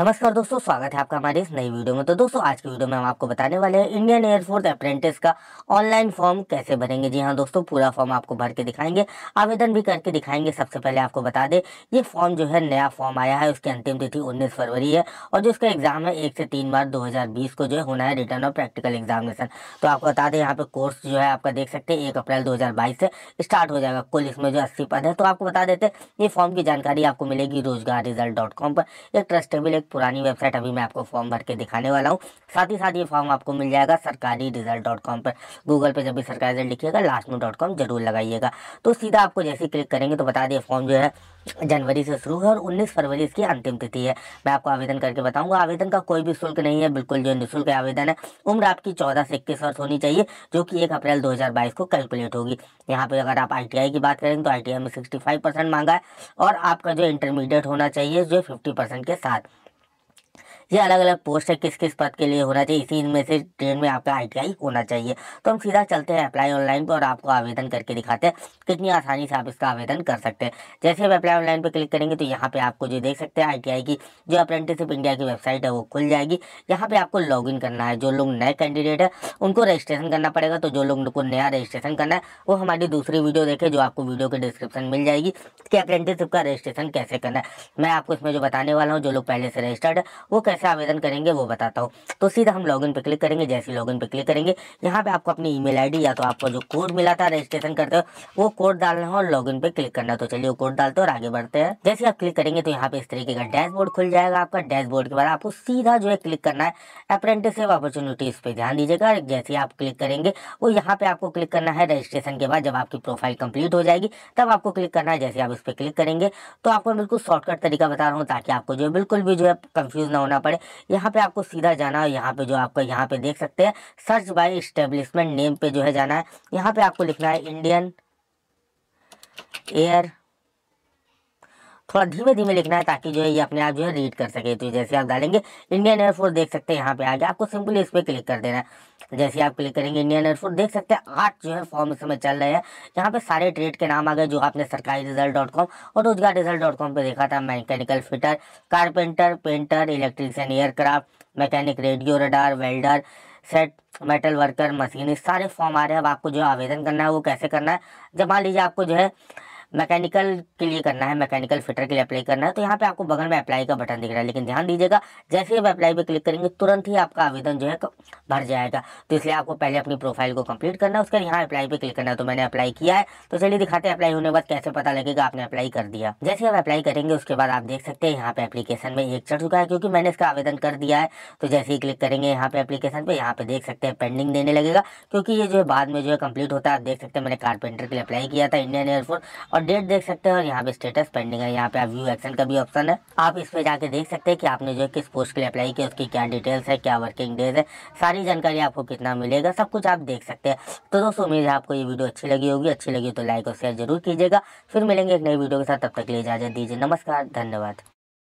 नमस्कार दोस्तों स्वागत है आपका हमारे इस नई वीडियो में तो दोस्तों आज की वीडियो में हम आपको बताने वाले हैं इंडियन एयरफोर्स अप्रेंटिस का ऑनलाइन फॉर्म कैसे भरेंगे जी हाँ दोस्तों पूरा फॉर्म आपको भर के दिखाएंगे आवेदन भी करके दिखाएंगे सबसे पहले आपको बता दें ये फॉर्म जो है नया फॉर्म आया है उसकी अंतिम तिथि उन्नीस फरवरी है और जो इसका एग्जाम है एक से तीन बार दो को जो है होना है रिटर्न और प्रैक्टिकल एग्जामिनेशन तो आपको बता दें यहाँ पे कोर्स जो है आपका देख सकते हैं एक अप्रैल दो से स्टार्ट हो जाएगा कुल इसमें जो अस्सी पद है तो आपको बता देते ये फॉर्म की जानकारी आपको मिलेगी रोजगार रिजल्ट पर एक ट्रस्टेबल एक पुरानी वेबसाइट अभी मैं आपको फॉर्म भर के दिखाने वाला हूँ साथ ही साथ ये फॉर्म आपको मिल जाएगा सरकारी रिजल्ट डॉट कॉम पर गूगल पर जब भी सरकारी रिजल्ट लिखिएगा लास्ट में डॉट कॉम जरूर लगाइएगा तो सीधा आपको जैसे क्लिक करेंगे तो बता दिए फॉर्म जो है जनवरी से शुरू है और उन्नीस फरवरी इसकी अंतिम तिथि है मैं आपको आवेदन करके बताऊंगा आवेदन का कोई भी शुल्क नहीं है बिल्कुल जो निःशुल्क आवेदन है उम्र आपकी चौदह से इक्कीस वर्ष होनी चाहिए जो कि एक अप्रैल 2022 को कैलकुलेट होगी यहाँ पे अगर आप आईटीआई की बात करेंगे तो आई में सिक्सटी मांगा है और आपका जो इंटरमीडिएट होना चाहिए जो फिफ्टी परसेंट के साथ ये अलग अलग पोस्ट है किस किस पद के लिए होना चाहिए इसी इनमें से ट्रेन में आपका आई होना चाहिए तो हम सीधा चलते हैं अप्लाई ऑनलाइन पर और आपको आवेदन करके दिखाते हैं कितनी आसानी से आप इसका आवेदन कर सकते हैं जैसे हम अप्लाई ऑनलाइन पर क्लिक करेंगे तो यहाँ पर आपको जो देख सकते हैं आई की जो अप्रेंटिसिप इंडिया की वेबसाइट है वो खुल जाएगी यहाँ पर आपको लॉग करना है जो लोग नए कैंडिडेट है उनको रजिस्ट्रेशन करना पड़ेगा तो जो लोग को नया रजिस्ट्रेशन करना है वो हमारी दूसरी वीडियो देखें जो आपको वीडियो के डिस्क्रिप्शन मिल जाएगी कि अप्रेंटिसिप का रजिस्ट्रेशन कैसे करना है मैं आपको इसमें जो बताने वाला हूँ जो लोग पहले से रजिस्टर्ड है वो कैसे आवेदन करेंगे वो बताता हूँ तो सीधा हम लॉगिन पे क्लिक करेंगे जैसे लॉगिन पे क्लिक करेंगे यहाँ पे आपको अपनी ईमेल आईडी या तो आपको जो कोड मिला था रजिस्ट्रेशन करते हो वो कोड डालना हो और लॉगिन पे क्लिक करना तो चलिए वो कोड डालते हो और आगे बढ़ते हैं जैसे आप क्लिक करेंगे तो यहाँ पे इस तरीके का डैशबोर्ड खुल जाएगा आपका डैशबोर्ड के बाद आपको सीधा जो है क्लिक करना है अप्रेंटिस अपॉर्चुनिटीज पे ध्यान दीजिएगा जैसे आप क्लिक करेंगे वो यहाँ पे आपको क्लिक करना है रजिस्ट्रेशन के बाद जब आपकी प्रोफाइल कंप्लीट हो जाएगी तब आपको क्लिक करना है जैसे आप इस पर क्लिक करेंगे तो आपको बिल्कुल शॉर्टकट तरीका बता रहा हूँ ताकि आपको जो बिल्कुल भी जो है कंफ्यूज ना होना पर यहाँ पे आपको सीधा जाना है यहाँ पे जो आपको यहाँ पे देख सकते हैं सर्च बाय एस्टेब्लिशमेंट नेम पे जो है जाना है यहाँ पे आपको लिखना है इंडियन एयर थोड़ा धीमे धीमे लिखना है ताकि जो है ये अपने आप जो है रीड कर सके तो जैसे आप डालेंगे इंडियन एयरफोर्स देख सकते हैं यहाँ पे आगे आपको सिंपली इस पर क्लिक कर देना है जैसे आप क्लिक करेंगे इंडियन एयरफोर्स देख सकते हैं आठ जो है फॉर्म इसमें चल रहे हैं यहाँ पे सारे ट्रेड के नाम आ गए जो आपने सरकारी रिजल्ट डॉट कॉम और रोजगार रिजल्ट डॉट कॉम पर देखा था mechanical fitter carpenter painter electrician aircraft mechanic radio radar welder sheet metal worker machine सारे फॉर्म आ रहे हैं अब आपको जो आवेदन करना है वो कैसे करना है जब मान लीजिए आपको जो है मैकेनिकल के लिए करना है मैकेनिकल फिटर के लिए अप्लाई करना है तो यहाँ पे आपको बगल में अप्लाई का बटन दिख रहा है लेकिन ध्यान दीजिएगा जैसे ही आप अप्लाई पे क्लिक करेंगे तुरंत ही आपका आवेदन जो है भर जाएगा तो इसलिए आपको पहले अपनी प्रोफाइल को कंप्लीट करना है उसके यहाँ अप्लाई पे क्लिक करना है तो मैंने अप्लाई किया है तो चलिए दिखाते हैं अप्लाई होने के बाद कैसे पता लगेगा आपने अप्लाई कर दिया जैसे आप अप्लाई करेंगे उसके बाद आप देख सकते हैं यहाँ पे अपलीकेशन में एक चढ़ चुका है क्योंकि मैंने इसका आवेदन कर दिया है तो जैसे ही क्लिक करेंगे यहाँ पे अपलीकेशन पे यहाँ पे देख सकते हैं पेंडिंग देने लगेगा क्योंकि ये जो है बाद में जो है कंप्लीट होता है आप देख सकते हैं मैंने कारपेंटर के लिए अप्लाई किया था इंडियन एयरफोर्स और डेट देख सकते हैं और यहाँ पे स्टेटस पेंडिंग है यहाँ पे आप व्यू एक्शन का भी ऑप्शन है आप इस पे जाके देख सकते हैं कि आपने जो किस पोस्ट के लिए अप्लाई किया उसकी क्या डिटेल्स है क्या वर्किंग डेज है सारी जानकारी आपको कितना मिलेगा सब कुछ आप देख सकते हैं तो दोस्तों उम्मीद है आपको ये वीडियो अच्छी लगी होगी अच्छी लगी तो लाइक और शेयर जरूर कीजिएगा फिर मिलेंगे एक नई वीडियो के साथ तब तक ले इजाजत दीजिए नमस्कार धन्यवाद